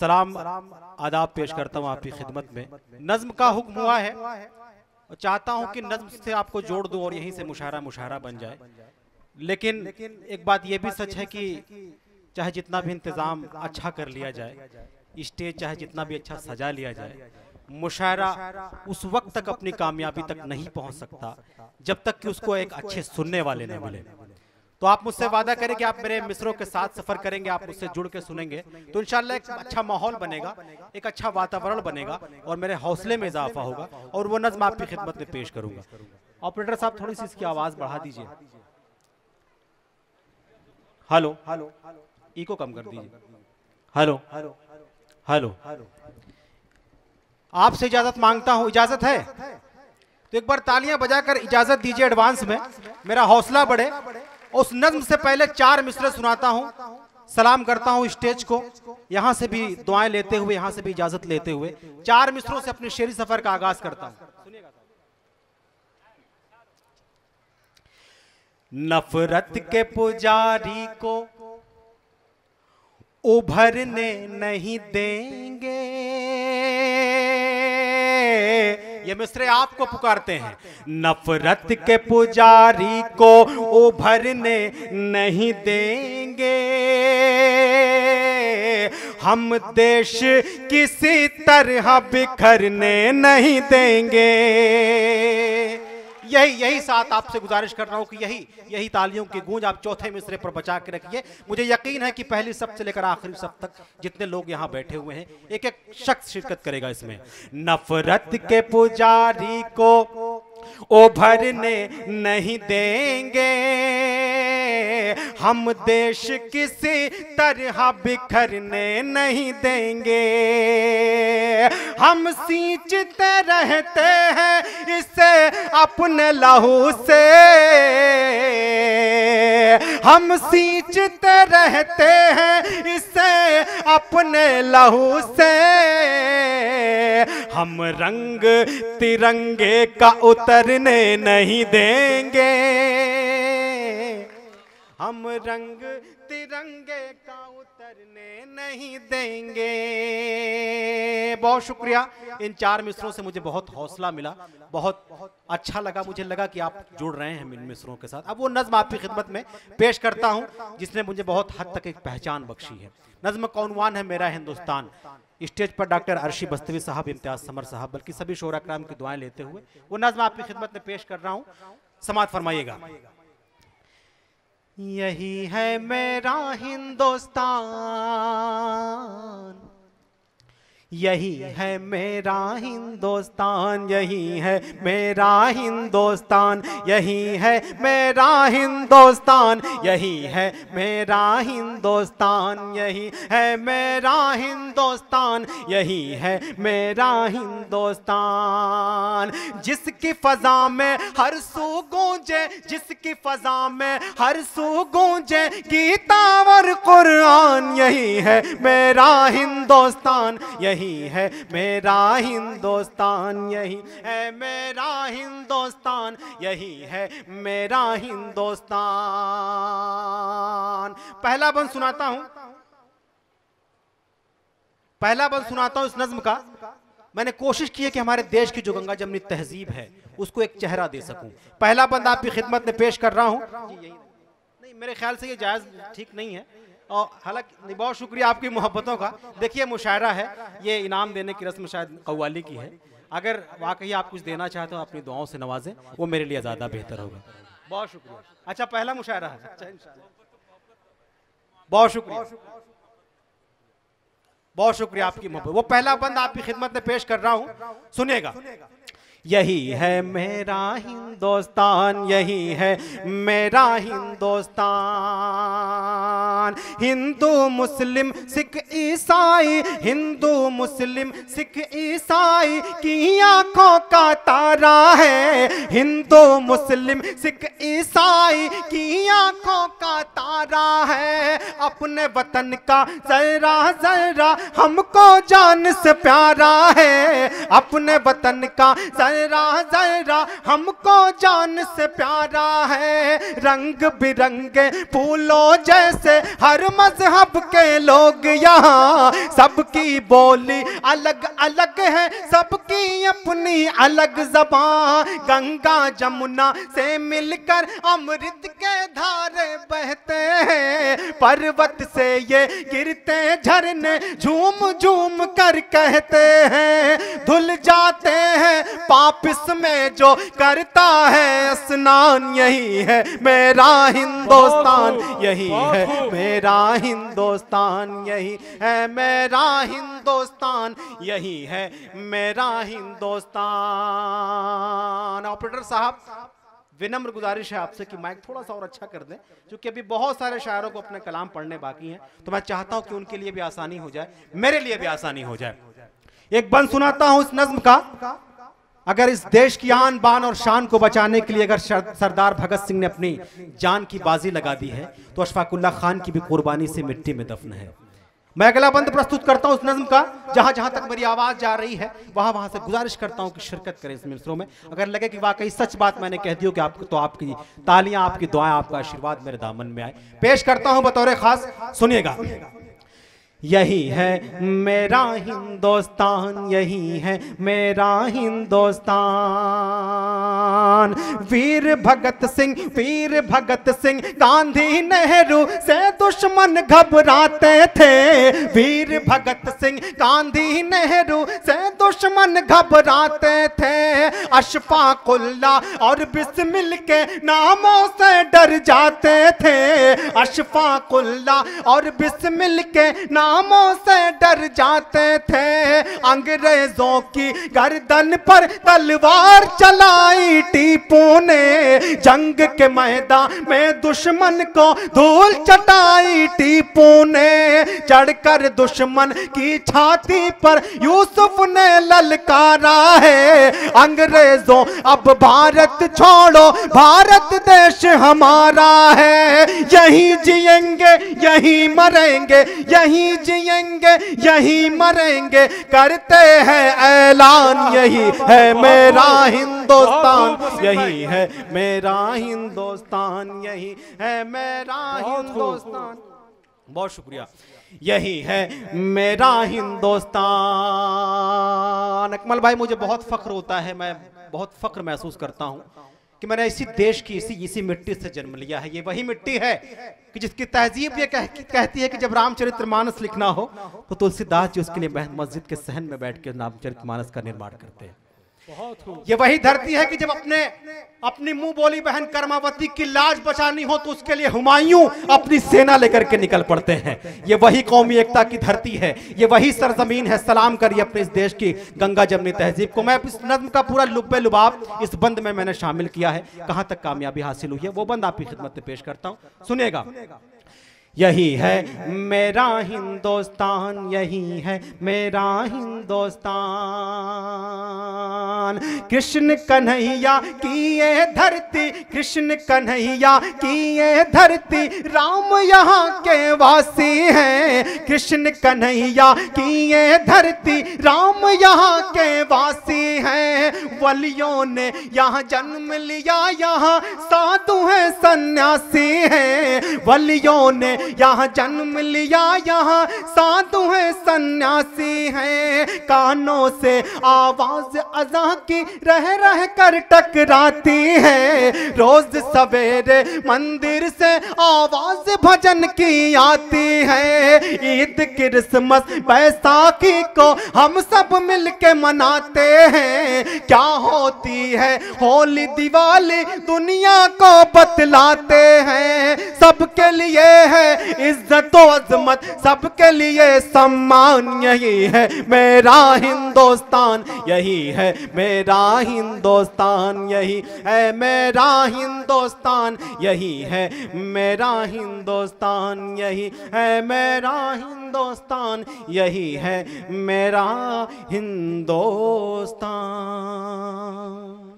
सलाम आदाब पेश करता हूँ आपकी खिदमत में नज्म का हुक्म हुआ है और चाहता हूँ कि नज्म से आपको जोड़ दूँ और यहीं से मुशारा मुशारा बन जाए लेकिन एक बात यह भी सच है कि चाहे जितना भी इंतज़ाम अच्छा, अच्छा कर लिया जाए स्टेज चाहे जितना भी अच्छा सजा अच्छा लिया जाए मुशायरा उस वक्त तक अपनी कामयाबी तक नहीं पहुंच सकता जब तक कि उसको एक अच्छे सुनने वाले न मिले तो आप मुझसे तो वादा करें कि आप मेरे मिसरों के साथ सफर करेंगे आप मुझसे जुड़ के तो सुनेंगे तो इनशाला अच्छा एक अच्छा माहौल बनेगा एक अच्छा वातावरण अच्छा बनेगा और मेरे हौसले में इजाफा होगा और वो नज्म आपकी खिदमत में पेश करूंगा ऑपरेटर साहब थोड़ी सी इसकी आवाज बढ़ा दीजिए हेलो हेलो इको कम कर दीजिए हेलो हेलो हेलो आपसे इजाजत मांगता हूं इजाजत है तो एक बार तालियां बजाकर इजाजत दीजिए एडवांस में मेरा हौसला बढ़े उस नज्म से पहले चार मिसरे सुनाता हूँ सलाम करता हूँ स्टेज को यहाँ से भी दुआएं लेते हुए यहाँ से भी इजाजत लेते हुए चार मिसरों से अपने शेरी सफर का आगाज करता हूँ नफरत के पुजारी को उभरने नहीं देंगे ये मिस्रे आपको पुकारते हैं नफरत के पुजारी को उभरने नहीं देंगे हम देश किसी तरह बिखरने नहीं देंगे यही यही साथ आपसे गुजारिश कर रहा हूं कि यही यही तालियों की गूंज आप चौथे मिसरे पर बचा के रखिए मुझे यकीन है कि पहली सब से लेकर आखिरी सब तक जितने लोग यहां बैठे हुए हैं एक एक शख्स शिरकत करेगा इसमें नफरत के पुजारी को भरने नहीं देंगे हम देश किसी तरह बिखरने नहीं देंगे हम सींचते रहते हैं इसे अपने लहू से हम सींचते रहते हैं इसे अपने लहू से हम रंग तिरंगे का उतरने नहीं देंगे हम रंग तिरंगे का उतरने नहीं देंगे बहुत शुक्रिया इन चार मिस्रों से मुझे बहुत हौसला मिला बहुत अच्छा लगा मुझे लगा कि आप जुड़ रहे हैं इन मिसरों के साथ अब वो नज्म आपकी खिदमत में पेश करता हूँ जिसने मुझे बहुत हद तक एक पहचान बख्शी है नज्म कौनवान है मेरा हिंदुस्तान स्टेज पर डॉक्टर अर्शी बस्तवी साहब इम्तियाज समर साहब बल्कि सभी शोरा क्राम की दुआएं लेते हुए वो नज्म आपकी खिदमत में पेश कर रहा हूँ समाज फरमाइएगा यही है मेरा हिंदुस्तान यही है मेरा हिंदुस्तान यही है मेरा हिंदुस्तान यही है मेरा हिंदुस्तान यही है मेरा हिंदुस्तान यही है मेरा हिंदुस्तान यही है मेरा हिंदुस्तान जिसकी फजा में हर सू गूंजे जिसकी फजा में हर सू गूंजे गीता और कुरान यही है मेरा हिंदुस्तान यही यही है मेरा हिंदुस्तान यही है मेरा हिंदुस्तान यही है मेरा हिंदुस्तान पहला बन सुनाता हूं पहला बन सुनाता हूं इस नज्म का मैंने कोशिश की है कि हमारे देश की जो गंगा जमनी तहजीब है उसको एक चेहरा दे सकूं पहला बंद आपकी खिदमत में पेश कर रहा हूं नहीं मेरे ख्याल से ये जायज ठीक नहीं है और हालांकि बहुत शुक्रिया आपकी मोहब्बतों का देखिए मुशायरा है ये इनाम देने की रस्म शायद कवाली की है अगर वाकई आप कुछ देना चाहते हो अपनी दुआओं से नवाजें वो मेरे लिए ज़्यादा बेहतर होगा बहुत शुक्रिया अच्छा पहला मुशायरा है अच्छा, बहुत शुक्रिया बहुत शुक्रिया आपकी मोहब्बत वो पहला बंद आपकी खिदमत में पेश कर रहा हूँ सुनेगा यही है मेरा हिंदुस्तान यही है मेरा हिंदुस्तान मुसलमान हिंदू मुस्लिम सिख ईसाई हिंदू मुस्लिम सिख ईसाई की आंखों का तारा है हिंदू मुस्लिम सिख ईसाई की आंखों का तारा है अपने वतन का जरा जरा हमको जान से प्यारा है अपने वतन का जरा जरा हमको जान से प्यारा है रंग बिरंगे फूलों जैसे हर मजहब के लोग यहाँ सबकी बोली अलग अलग है सबकी अपनी अलग जबान गंगा जमुना से मिलकर अमृत के धारे बहते हैं पर्वत से ये गिरते झरने झूम झूम कर कहते हैं धुल जाते हैं पाप इसमें जो करता है स्नान यही है मेरा हिंदुस्तान यही है मेरा हिंदुस्तान यही है मेरा हिंदुस्तान यही है मेरा हिंदुस्तान ऑपरेटर साहब विनम्र गुजारिश है आपसे कि माइक थोड़ा सा और अच्छा कर दें क्योंकि अभी बहुत सारे शायरों को अपने कलाम पढ़ने बाकी हैं तो मैं चाहता हूं कि उनके लिए भी आसानी हो जाए मेरे लिए भी आसानी हो जाए एक बंद सुनाता हूं इस नज्म का अगर इस देश की आन बान और शान को बचाने के लिए अगर सरदार भगत सिंह ने अपनी जान की बाजी लगा दी है तो अशफाकुल्ला खान की भी कुर्बानी से मिट्टी में दफन है मैं अगला बंद प्रस्तुत करता हूं उस नज्म का जहां जहां तक मेरी आवाज जा रही है वहां वहां से गुजारिश करता हूं कि शिरकत करें इस मिसरों में अगर लगे कि वाकई सच बात मैंने कह दी हो कि आपको तो आपकी तालियां आपकी दुआएं आपका आशीर्वाद मेरे दामन में आए पेश करता हूं बतौर खास सुनिएगा यही है मेरा हिंदुस्तान यही है मेरा हिंदुस्तान वीर भगत सिंह वीर भगत सिंह गांधी नेहरू से दुश्मन घबराते थे वीर भगत सिंह गांधी नेहरू से दुश्मन घबराते थे अशफाकुल्ला और बिस्मिल के नामों से डर जाते थे अशफाकुल्ला और बिस्मिल के नाम गुलामों से डर जाते थे अंग्रेजों की गर्दन पर तलवार चलाई टीपू ने जंग के मैदान में दुश्मन को धूल चटाई टीपू ने चढ़कर दुश्मन की छाती पर यूसुफ ने ललकारा है अंग्रेजों अब भारत छोड़ो भारत देश हमारा है यही जिएंगे यही मरेंगे यही जियेंगे यही मरेंगे करते हैं ऐलान यही है मेरा हिंदुस्तान यही है मेरा हिंदुस्तान यही है मेरा हिंदुस्तान बहुत शुक्रिया यही है मेरा हिंदुस्तान अकमल भाई मुझे बहुत फख्र होता है मैं बहुत फख्र महसूस करता हूँ कि मैंने इसी देश की इसी इसी मिट्टी से जन्म लिया है ये वही मिट्टी है कि जिसकी तहजीब ये कह, कहती है कि जब रामचरित्र मानस लिखना हो तो तुलसीदास जी उसके लिए मस्जिद के सहन में बैठ के रामचरित मानस का निर्माण करते हैं ये वही धरती है कि जब अपने अपनी मुंह बोली बहन कर्मावती की लाज बचानी हो तो उसके लिए हुमायूं अपनी सेना लेकर के निकल पड़ते हैं ये वही कौमी एकता की धरती है ये वही सरजमीन है सलाम करिए अपने इस देश की गंगा जमनी तहजीब को मैं इस नज्म का पूरा लुबे लुबाब इस बंद में मैंने शामिल किया है कहाँ तक कामयाबी हासिल हुई है वो बंद आपकी खिदमत पेश करता हूँ सुनेगा यही है मेरा हिंदुस्तान यही है मेरा हिंदुस्तान कृष्ण कन्हैया की ये धरती कृष्ण कन्हैया की ये धरती राम यहाँ के वासी हैं कृष्ण कन्हैया की ये धरती राम यहाँ के वासी हैं वलियों ने यहाँ जन्म लिया यहाँ साधु हैं सन्यासी हैं वलियों ने यहाँ जन्म लिया यहाँ साधु है सन्यासी है कानों से आवाज अजा की रह रह कर टकराती है रोज सवेरे मंदिर से आवाज भजन की आती है ईद क्रिसमस बैसाखी को हम सब मिलके मनाते हैं क्या होती है होली दिवाली दुनिया को बतलाते हैं सबके लिए है इज्जत अजमत सबके लिए सम्मान यही है मेरा हिंदुस्तान यही है मेरा हिंदुस्तान यही है मेरा हिंदुस्तान यही है मेरा हिंदुस्तान यही है मेरा हिंदुस्तान यही है मेरा हिंदुस्तान